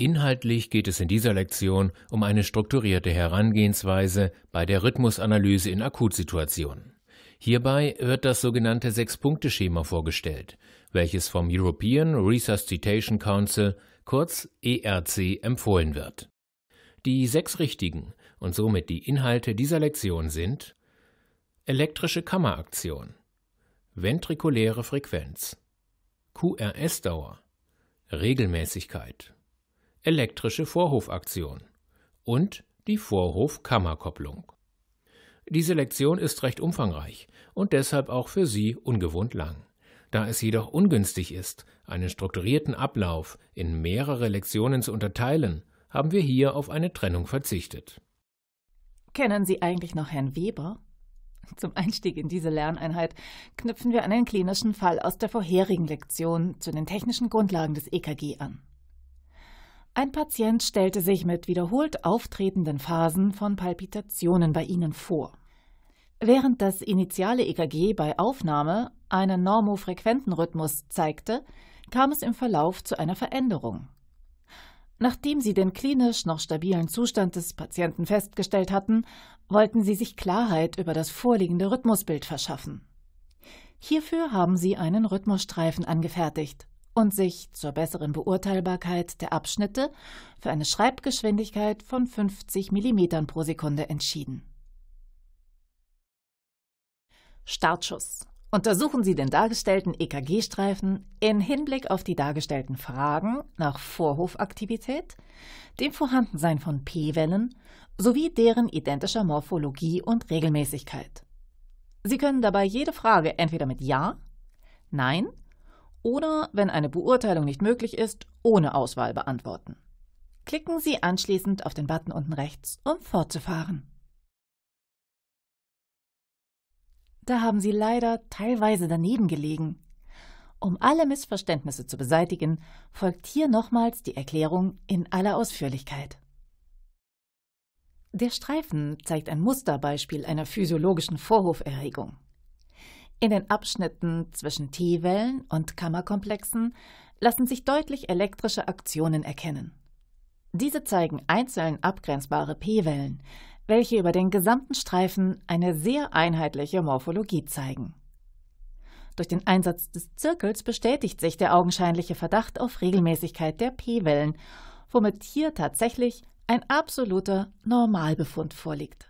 Inhaltlich geht es in dieser Lektion um eine strukturierte Herangehensweise bei der Rhythmusanalyse in Akutsituationen. Hierbei wird das sogenannte Sechs-Punkte-Schema vorgestellt, welches vom European Resuscitation Council, kurz ERC, empfohlen wird. Die sechs richtigen und somit die Inhalte dieser Lektion sind elektrische Kammeraktion, ventrikuläre Frequenz, QRS-Dauer, Regelmäßigkeit elektrische Vorhofaktion und die Vorhofkammerkopplung. Diese Lektion ist recht umfangreich und deshalb auch für Sie ungewohnt lang. Da es jedoch ungünstig ist, einen strukturierten Ablauf in mehrere Lektionen zu unterteilen, haben wir hier auf eine Trennung verzichtet. Kennen Sie eigentlich noch Herrn Weber? Zum Einstieg in diese Lerneinheit knüpfen wir an den klinischen Fall aus der vorherigen Lektion zu den technischen Grundlagen des EKG an. Ein Patient stellte sich mit wiederholt auftretenden Phasen von Palpitationen bei ihnen vor. Während das initiale EKG bei Aufnahme einen normofrequenten Rhythmus zeigte, kam es im Verlauf zu einer Veränderung. Nachdem sie den klinisch noch stabilen Zustand des Patienten festgestellt hatten, wollten sie sich Klarheit über das vorliegende Rhythmusbild verschaffen. Hierfür haben sie einen Rhythmusstreifen angefertigt und sich zur besseren Beurteilbarkeit der Abschnitte für eine Schreibgeschwindigkeit von 50 mm pro Sekunde entschieden. Startschuss. Untersuchen Sie den dargestellten EKG-Streifen in Hinblick auf die dargestellten Fragen nach Vorhofaktivität, dem Vorhandensein von P-Wellen sowie deren identischer Morphologie und Regelmäßigkeit. Sie können dabei jede Frage entweder mit Ja, Nein oder, wenn eine Beurteilung nicht möglich ist, ohne Auswahl beantworten. Klicken Sie anschließend auf den Button unten rechts, um fortzufahren. Da haben Sie leider teilweise daneben gelegen. Um alle Missverständnisse zu beseitigen, folgt hier nochmals die Erklärung in aller Ausführlichkeit. Der Streifen zeigt ein Musterbeispiel einer physiologischen Vorhoferregung. In den Abschnitten zwischen T-Wellen und Kammerkomplexen lassen sich deutlich elektrische Aktionen erkennen. Diese zeigen einzeln abgrenzbare P-Wellen, welche über den gesamten Streifen eine sehr einheitliche Morphologie zeigen. Durch den Einsatz des Zirkels bestätigt sich der augenscheinliche Verdacht auf Regelmäßigkeit der P-Wellen, womit hier tatsächlich ein absoluter Normalbefund vorliegt.